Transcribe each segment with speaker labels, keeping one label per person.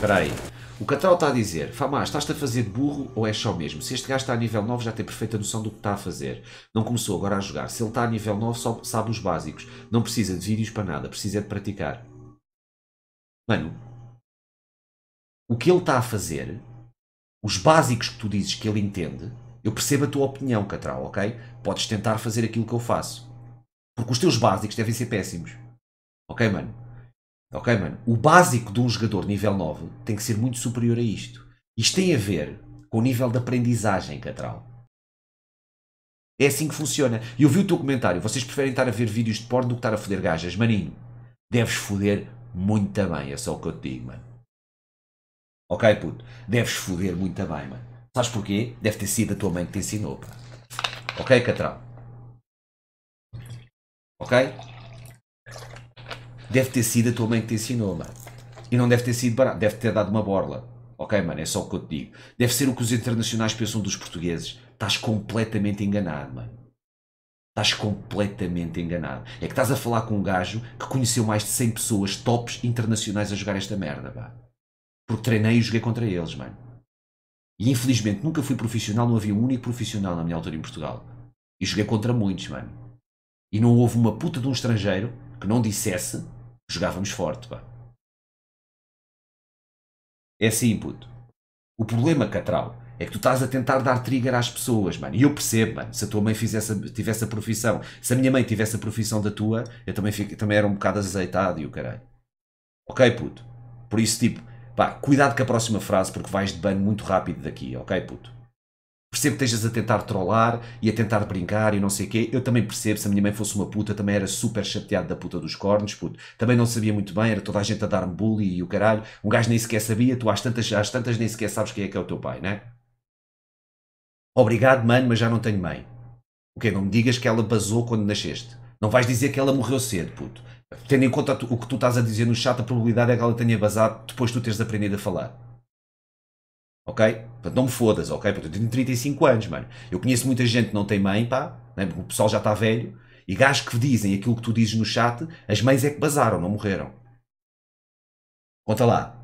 Speaker 1: Espera aí. O Catral está a dizer: Famás, estás-te a fazer de burro ou é só mesmo? Se este gajo está a nível 9, já tem perfeita noção do que está a fazer. Não começou agora a jogar. Se ele está a nível 9, só sabe os básicos. Não precisa de vídeos para nada, precisa de praticar. Mano, o que ele está a fazer, os básicos que tu dizes que ele entende, eu percebo a tua opinião, Catral, ok? Podes tentar fazer aquilo que eu faço. Porque os teus básicos devem ser péssimos. Ok, mano? Ok, mano? O básico de um jogador nível 9 tem que ser muito superior a isto. Isto tem a ver com o nível de aprendizagem, Catral. É assim que funciona. E eu vi o teu comentário. Vocês preferem estar a ver vídeos de porno do que estar a foder gajas. Maninho, deves foder muito bem. É só o que eu te digo, mano. Ok, puto? Deves foder muito bem, mano. Sabes porquê? Deve ter sido a tua mãe que te ensinou, pá. Ok, Catral? Ok? deve ter sido a tua mãe que te ensinou, mano. E não deve ter sido barato, deve ter dado uma borla. Ok, mano, é só o que eu te digo. Deve ser o que os internacionais pensam dos portugueses. Estás completamente enganado, mano. Estás completamente enganado. É que estás a falar com um gajo que conheceu mais de 100 pessoas tops internacionais a jogar esta merda, pá. Porque treinei e joguei contra eles, mano. E infelizmente nunca fui profissional, não havia um único profissional na minha altura em Portugal. E joguei contra muitos, mano. E não houve uma puta de um estrangeiro que não dissesse jogávamos forte, pá. É assim, puto. O problema, Catral, é que tu estás a tentar dar trigger às pessoas, mano. E eu percebo, mano. Se a tua mãe fizesse, tivesse a profissão, se a minha mãe tivesse a profissão da tua, eu também, fico, também era um bocado azeitado e o caralho. Ok, puto? Por isso, tipo, pá, cuidado com a próxima frase porque vais de banho muito rápido daqui, ok, puto? Percebo que estejas a tentar trollar e a tentar brincar e não sei o quê. Eu também percebo, se a minha mãe fosse uma puta, também era super chateado da puta dos cornos, puto. Também não sabia muito bem, era toda a gente a dar-me bullying e o caralho. Um gajo nem sequer sabia, tu às tantas, às tantas nem sequer sabes quem é que é o teu pai, né? Obrigado, mano, mas já não tenho mãe. O quê? Não me digas que ela basou quando nasceste. Não vais dizer que ela morreu cedo, puto. Tendo em conta o que tu estás a dizer no chat, a probabilidade é que ela tenha basado depois de tu teres aprendido a falar ok? Portanto, não me fodas, ok? Portanto, eu tenho 35 anos, mano. Eu conheço muita gente que não tem mãe, pá, né? o pessoal já está velho, e gajos que dizem aquilo que tu dizes no chat, as mães é que bazaram, não morreram. Conta lá,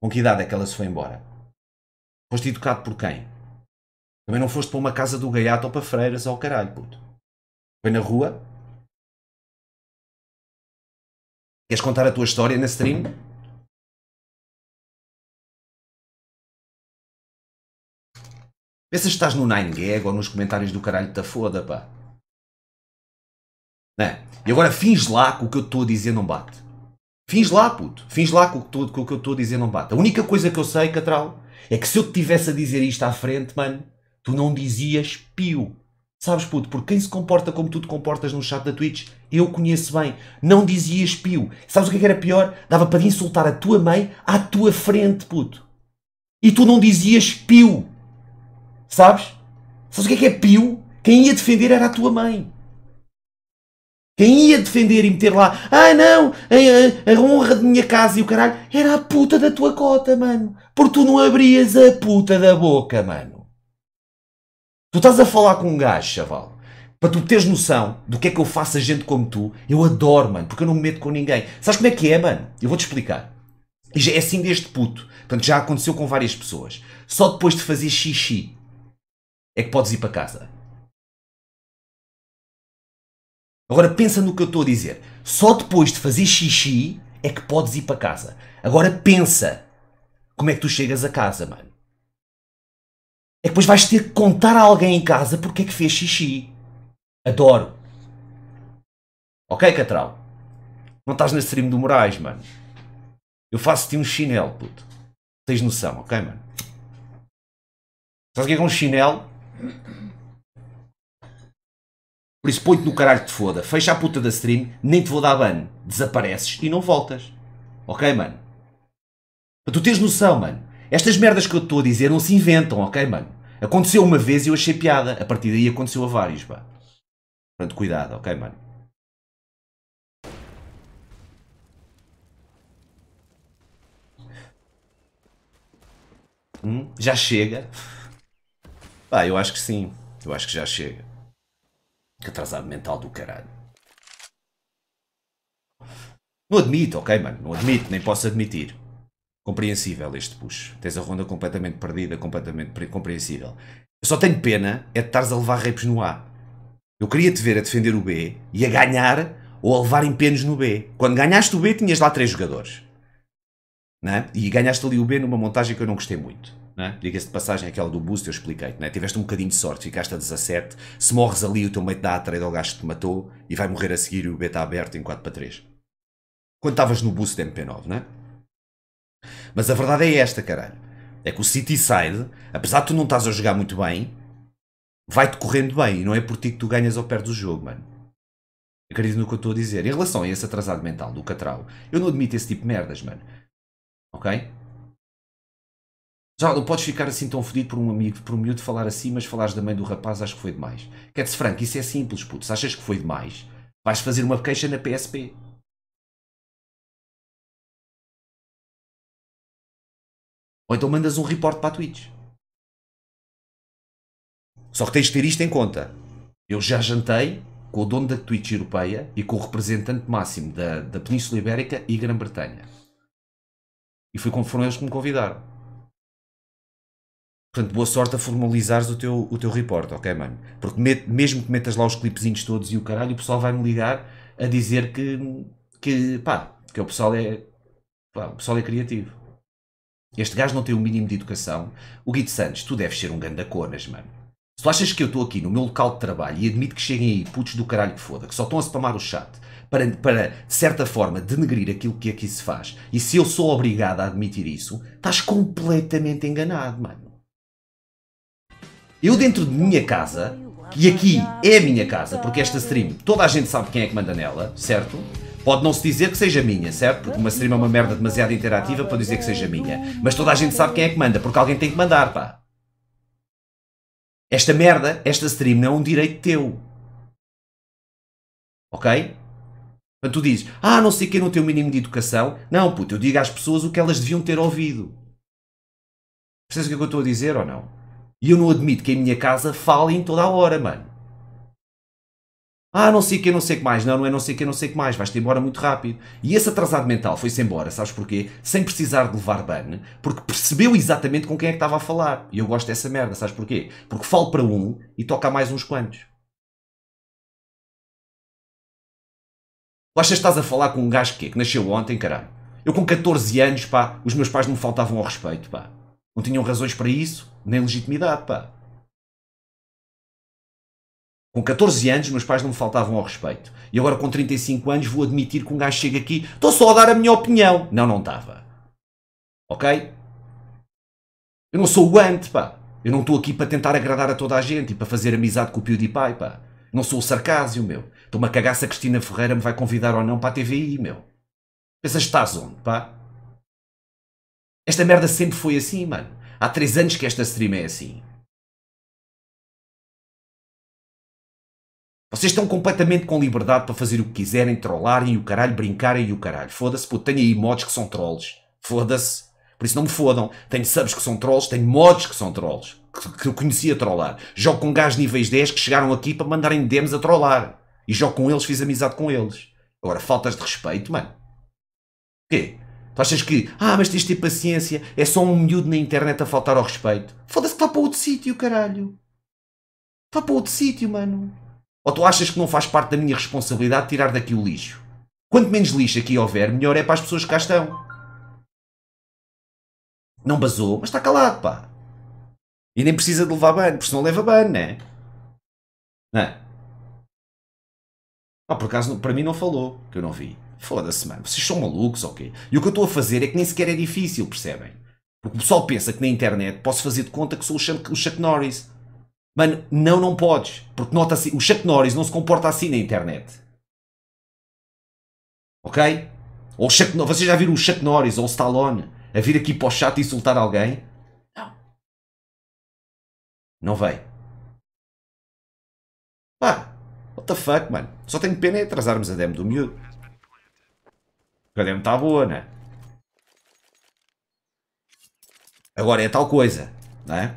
Speaker 1: com que idade é que ela se foi embora? Foste educado por quem? Também não foste para uma casa do gaiato ou para freiras ou oh, caralho, puto. Foi na rua? Queres contar a tua história na stream? Pensas que estás no 9gag ou nos comentários do caralho da foda, pá. Né? E agora fins lá que o que eu estou a dizer não bate. Fins lá, puto. Fins lá que o que eu estou a dizer não bate. A única coisa que eu sei, Catral, é que se eu te tivesse a dizer isto à frente, mano, tu não dizias pio. Sabes, puto, porque quem se comporta como tu te comportas no chat da Twitch, eu conheço bem. Não dizias pio. Sabes o que é era pior? Dava para insultar a tua mãe à tua frente, puto. E tu não dizias pio. Sabes? Sabes o que é que é pio? Quem ia defender era a tua mãe. Quem ia defender e meter lá, ah não, a, a, a honra de minha casa e o caralho, era a puta da tua cota, mano. Porque tu não abrias a puta da boca, mano. Tu estás a falar com um gajo, chaval para tu teres noção do que é que eu faço a gente como tu, eu adoro, mano, porque eu não me meto com ninguém. Sabes como é que é, mano? Eu vou-te explicar. É assim deste puto. Portanto, já aconteceu com várias pessoas. Só depois de fazer xixi é que podes ir para casa. Agora pensa no que eu estou a dizer. Só depois de fazer xixi é que podes ir para casa. Agora pensa como é que tu chegas a casa, mano. É que depois vais ter que contar a alguém em casa porque é que fez xixi. Adoro. Ok, Catral? Não estás na stream do Moraes, mano. Eu faço-te um chinelo, puto. Tens noção, ok, mano? Sabes o que é, é um chinelo? Por isso, põe-te no caralho que te foda. Fecha a puta da stream, nem te vou dar ban. Desapareces e não voltas. Ok, mano? tu tens noção, mano. Estas merdas que eu te estou a dizer não se inventam, ok, mano? Aconteceu uma vez e eu achei piada. A partir daí aconteceu a vários, pá. Portanto, cuidado, ok, mano? Hum? Já chega. Ah, eu acho que sim. Eu acho que já chega. Que atrasado mental do caralho. Não admito, ok, mano? Não admito, nem posso admitir. Compreensível este push. Tens a ronda completamente perdida, completamente compreensível. Eu só tenho pena é de estares a levar repos no A. Eu queria te ver a defender o B e a ganhar ou a levar em penos no B. Quando ganhaste o B, tinhas lá três jogadores. Não é? E ganhaste ali o B numa montagem que eu não gostei muito. É? Diga-se de passagem, aquela do boost, eu expliquei-te. É? Tiveste um bocadinho de sorte, ficaste a 17. Se morres ali, o teu mate dá a trade ao gajo que te matou e vai morrer a seguir e o B está aberto em 4 para 3. Quando estavas no boost MP9, não é? Né? Mas a verdade é esta, caralho. É que o City Side, apesar de tu não estás a jogar muito bem, vai-te correndo bem e não é por ti que tu ganhas ou perdes o jogo, mano. Acredito no que eu estou a dizer. Em relação a esse atrasado mental do Catral, eu não admito esse tipo de merdas, mano. Ok? Já não podes ficar assim tão fodido por um amigo, por um miúdo falar assim, mas falares da mãe do rapaz, acho que foi demais. Quer-se franco, isso é simples, puto. Se achas que foi demais, vais fazer uma queixa na PSP. Ou então mandas um reporte para a Twitch. Só que tens de ter isto em conta. Eu já jantei com o dono da Twitch europeia e com o representante máximo da, da Península Ibérica e Grã-Bretanha. E foi como foram eles que me convidaram. Portanto, boa sorte a formalizares o teu, o teu report, ok, mano? Porque met, mesmo que metas lá os clipezinhos todos e o caralho, o pessoal vai-me ligar a dizer que, que pá, que o pessoal é, pá, o pessoal é criativo. Este gajo não tem o um mínimo de educação. O Guido Santos, tu deves ser um gandaconas, mano. Se tu achas que eu estou aqui no meu local de trabalho e admito que cheguem aí putos do caralho que foda, que só estão a spamar o chat para, para, de certa forma, denegrir aquilo que aqui se faz, e se eu sou obrigado a admitir isso, estás completamente enganado, mano. Eu dentro de minha casa, e aqui é a minha casa, porque esta stream toda a gente sabe quem é que manda nela, certo? Pode não se dizer que seja minha, certo? Porque uma stream é uma merda demasiado interativa para dizer que seja minha. Mas toda a gente sabe quem é que manda, porque alguém tem que mandar, pá. Esta merda, esta stream não é um direito teu. Ok? Quando tu dizes, ah, não sei quem não tem o mínimo de educação. Não, puto, eu digo às pessoas o que elas deviam ter ouvido. Percebes o que, é que eu estou a dizer ou não? E eu não admito que em minha casa falem toda a hora, mano. Ah, não sei o que, não sei o que mais. Não, não é não sei o que, não sei o que mais. Vais-te embora muito rápido. E esse atrasado mental foi-se embora, sabes porquê? Sem precisar de levar ban, porque percebeu exatamente com quem é que estava a falar. E eu gosto dessa merda, sabes porquê? Porque falo para um e toca a mais uns quantos. Tu achas que estás a falar com um gajo que, é, que nasceu ontem, caralho? Eu com 14 anos, pá, os meus pais não me faltavam ao respeito, pá. Não tinham razões para isso, nem legitimidade, pá. Com 14 anos, meus pais não me faltavam ao respeito. E agora, com 35 anos, vou admitir que um gajo chega aqui, estou só a dar a minha opinião. Não, não estava. Ok? Eu não sou o ante, pá. Eu não estou aqui para tentar agradar a toda a gente e para fazer amizade com o PewDiePie, pá. não sou o sarcásio, meu. estou uma cagaça Cristina Ferreira me vai convidar ou não para a TVI, meu. Pensas que estás onde, pá? Esta merda sempre foi assim, mano. Há 3 anos que esta stream é assim. Vocês estão completamente com liberdade para fazer o que quiserem, trollarem e o caralho, brincarem e o caralho. Foda-se, pô, tenho aí mods que são trolls. Foda-se. Por isso não me fodam. Tenho subs que são trolls, tenho mods que são trolls. Que, que eu conhecia trollar. Jogo com gajos níveis 10 que chegaram aqui para mandarem demos a trollar. E jogo com eles, fiz amizade com eles. Agora, faltas de respeito, mano. O quê? Tu achas que, ah, mas tens de ter paciência, é só um miúdo na internet a faltar ao respeito. Foda-se que está para outro sítio, caralho. Está para outro sítio, mano. Ou tu achas que não faz parte da minha responsabilidade tirar daqui o lixo? Quanto menos lixo aqui houver, melhor é para as pessoas que cá estão. Não basou, mas está calado, pá. E nem precisa de levar banho, porque senão leva banho, né? Não é? Ah, por acaso, para mim não falou, que eu não vi. Foda-se, mano, vocês são malucos ou quê? E o que eu estou a fazer é que nem sequer é difícil, percebem? Porque o pessoal pensa que na internet posso fazer de conta que sou o Chuck, o Chuck Norris. Mano, não, não podes. Porque nota assim, o Chuck Norris não se comporta assim na internet. Ok? Ou Chuck, vocês já viram o Chuck Norris ou o Stallone a vir aqui para o chat e insultar alguém? Não. Não vem. Pá, what the fuck, mano. Só tenho pena em é atrasarmos a demo do miúdo. Academia está boa, né? Agora é tal coisa, não é?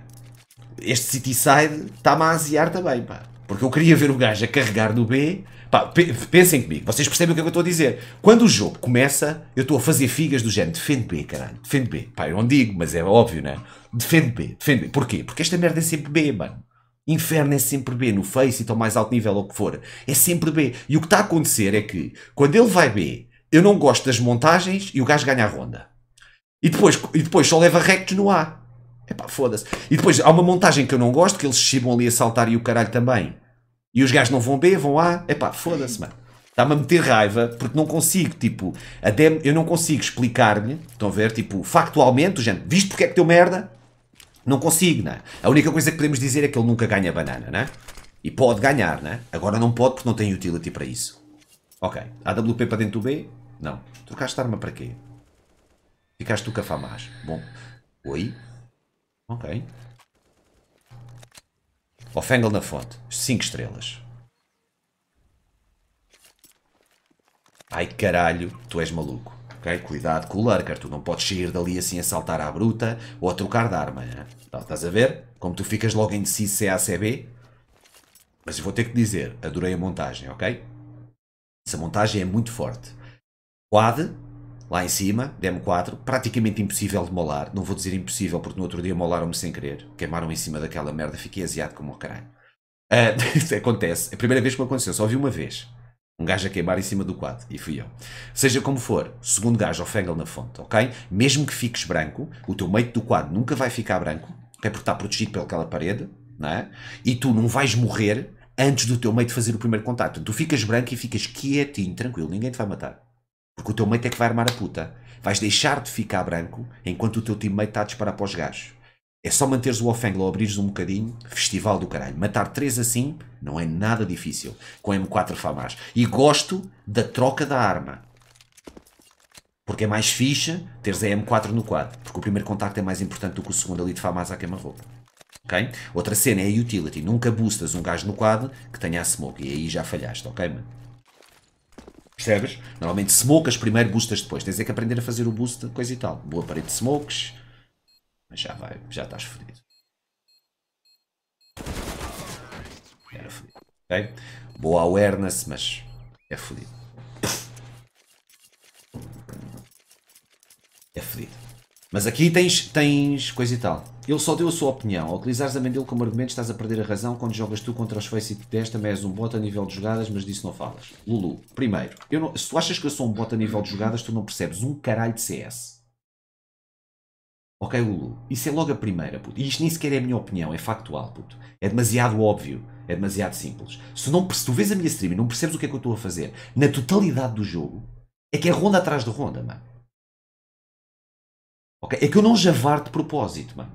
Speaker 1: Este Cityside está-me a aziar também, pá. Porque eu queria ver o gajo a carregar no B. Pá, pensem comigo, vocês percebem o que é que eu estou a dizer. Quando o jogo começa, eu estou a fazer figas do género. Defende B, caralho. Defende B. Pá, eu não digo, mas é óbvio, né? Defende B, defende B. Porquê? Porque esta merda é sempre B, mano. Inferno é sempre B, no Face e então mais alto nível, ou o que for. É sempre B. E o que está a acontecer é que, quando ele vai B, eu não gosto das montagens e o gajo ganha a ronda. E depois, e depois só leva recto no A. Epá, foda-se. E depois há uma montagem que eu não gosto, que eles chibam ali a saltar e o caralho também. E os gajos não vão B, vão A. Epá, foda-se, mano. Está-me a meter raiva porque não consigo, tipo, até eu não consigo explicar-lhe, estão a ver, tipo, factualmente, gente, visto porque é que deu merda? Não consigo, né? A única coisa que podemos dizer é que ele nunca ganha banana, né? E pode ganhar, né? Agora não pode porque não tem utility para isso. Ok, AWP para dentro do B, não. Trocaste arma para quê? Ficaste tu com a Bom. Oi? Ok. Offengle na fonte. 5 estrelas. Ai caralho, tu és maluco. Ok? Cuidado com o Lurker. Tu não podes sair dali assim a saltar à bruta ou a trocar de arma. Né? Então, estás a ver? Como tu ficas logo indeciso si, se é se é B. Mas eu vou ter que dizer, adorei a montagem, ok? Essa montagem é muito forte. O lá em cima, DM4, praticamente impossível de molar. Não vou dizer impossível, porque no outro dia molaram-me sem querer. Queimaram em cima daquela merda, fiquei aziado como o caralho. Uh, acontece. A primeira vez que me aconteceu, só vi uma vez. Um gajo a queimar em cima do quadro. E fui eu. Seja como for, segundo gajo, ofenga na fonte, ok? Mesmo que fiques branco, o teu meio do quadro nunca vai ficar branco, é porque está protegido pelaquela parede, não é? E tu não vais morrer antes do teu meio de fazer o primeiro contacto. Tu ficas branco e ficas quietinho, tranquilo, ninguém te vai matar. Porque o teu mate é que vai armar a puta. Vais deixar de ficar branco enquanto o teu teammate está a disparar para os gajos. É só manteres o off-angle ou abrires um bocadinho, festival do caralho. Matar 3 assim não é nada difícil, com M4 famas E gosto da troca da arma. Porque é mais ficha teres a M4 no quadro, porque o primeiro contacto é mais importante do que o segundo ali de famas à queima-roupa. ok? Outra cena é a utility. Nunca boostas um gajo no quadro que tenha a smoke, e aí já falhaste, ok, mano? Percebes? Normalmente smokes primeiro, boostas depois. Tens é que aprender a fazer o boost, coisa e tal. Boa parede de smokes. Mas já vai, já estás fodido. Era fodido. Okay? Boa awareness, mas é fodido. É fodido. Mas aqui tens, tens coisa e tal. Ele só deu a sua opinião. Ao utilizares a Mendil como argumento, estás a perder a razão quando jogas tu contra os Face e desta és um bot a nível de jogadas, mas disso não falas. Lulu, primeiro, não, se tu achas que eu sou um bot a nível de jogadas, tu não percebes um caralho de CS. Ok, Lulu? Isso é logo a primeira, puto. E isto nem sequer é a minha opinião, é factual, puto. É demasiado óbvio, é demasiado simples. Se, não, se tu vês a minha stream e não percebes o que é que eu estou a fazer na totalidade do jogo, é que é ronda atrás de ronda, mano. Okay? É que eu não javar de propósito, mano.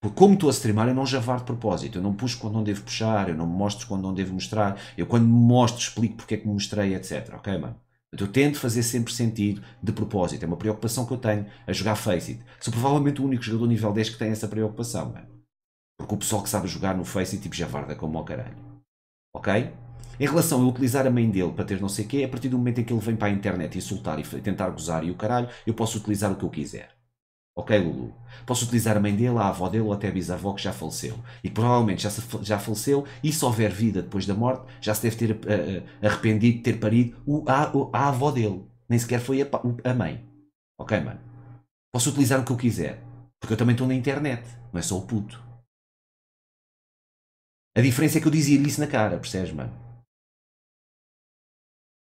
Speaker 1: Porque como estou a streamar, eu não javar de propósito. Eu não puxo quando não devo puxar, eu não mostro quando não devo mostrar. Eu quando me mostro explico porque é que me mostrei, etc. Ok, mano? Eu tento fazer sempre sentido de propósito. É uma preocupação que eu tenho a jogar Face It. Sou provavelmente o único jogador nível 10 que tem essa preocupação, mano. Porque o pessoal que sabe jogar no Face It, tipo, javarda como o caralho. Ok? Em relação a utilizar a mãe dele para ter não sei o quê, a partir do momento em que ele vem para a internet insultar e tentar gozar e o caralho, eu posso utilizar o que eu quiser. Ok, Lulu? Posso utilizar a mãe dele, a avó dele ou até a bisavó que já faleceu. E provavelmente já, se, já faleceu e se houver vida depois da morte, já se deve ter uh, arrependido de ter parido o, a, o, a avó dele. Nem sequer foi a, a mãe. Ok, mano? Posso utilizar o que eu quiser. Porque eu também estou na internet. Não é só o puto. A diferença é que eu dizia-lhe isso na cara, percebes, mano?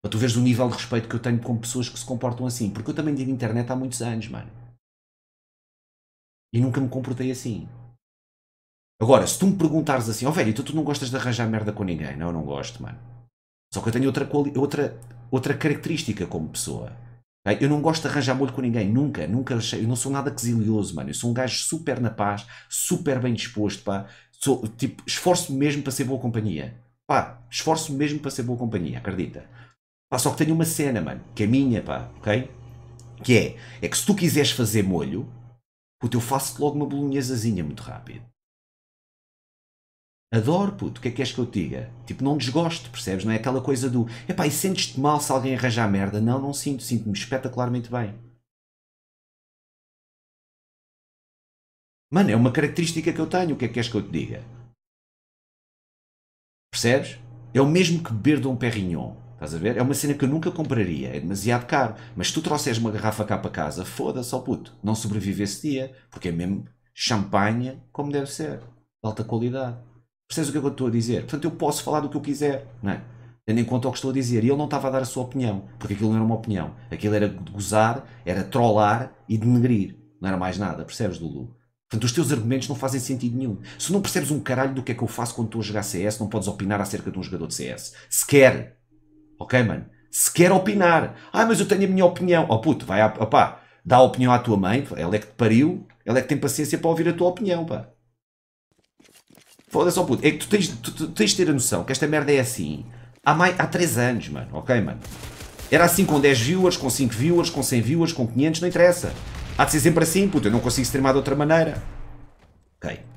Speaker 1: Para tu veres o nível de respeito que eu tenho com pessoas que se comportam assim. Porque eu também digo internet há muitos anos, mano. E nunca me comportei assim. Agora, se tu me perguntares assim, ó oh, velho, então tu não gostas de arranjar merda com ninguém? Não, eu não gosto, mano. Só que eu tenho outra, outra, outra característica como pessoa. Eu não gosto de arranjar molho com ninguém, nunca, nunca Eu não sou nada quesilioso, mano. Eu sou um gajo super na paz, super bem disposto, pá. Sou, tipo, esforço-me mesmo para ser boa companhia. Pá, esforço-me mesmo para ser boa companhia, acredita. Pá, só que tenho uma cena, mano, que é minha, pá, ok? Que é, é que se tu quiseres fazer molho, puto, eu faço-te logo uma bolonhesazinha muito rápido. Adoro, puto, o que é que queres que eu te diga? Tipo, não desgosto, percebes? Não é aquela coisa do epá, e sentes-te mal se alguém arranjar merda? Não, não sinto, sinto-me espetacularmente bem. Mano, é uma característica que eu tenho, o que é que queres que eu te diga? Percebes? É o mesmo que beber de um perrinho Estás a ver? É uma cena que eu nunca compraria, é demasiado caro. Mas se tu trouxeres uma garrafa cá para casa, foda-se ao puto, não sobrevive esse dia, porque é mesmo champanhe como deve ser, de alta qualidade. Percebes o que é que eu estou a dizer? Portanto, eu posso falar do que eu quiser, não é? Tendo em conta o que estou a dizer. E ele não estava a dar a sua opinião, porque aquilo não era uma opinião. Aquilo era gozar, era trollar e denegrir. Não era mais nada, percebes, Lulu? Portanto, os teus argumentos não fazem sentido nenhum. Se não percebes um caralho do que é que eu faço quando estou a jogar CS, não podes opinar acerca de um jogador de CS. Sequer ok, mano? Se quer opinar. Ah, mas eu tenho a minha opinião. Oh puto, vai, a, opá, dá a opinião à tua mãe, ela é que te pariu, ela é que tem paciência para ouvir a tua opinião, pá. Foda-se, oh puto, é que tu tens, tu, tu tens de ter a noção que esta merda é assim há, mais, há 3 anos, mano, ok, mano? Era assim com 10 viewers, com 5 viewers, com 100 viewers, com 500, não interessa. Há de ser sempre assim, puto, eu não consigo streamar de outra maneira. Ok.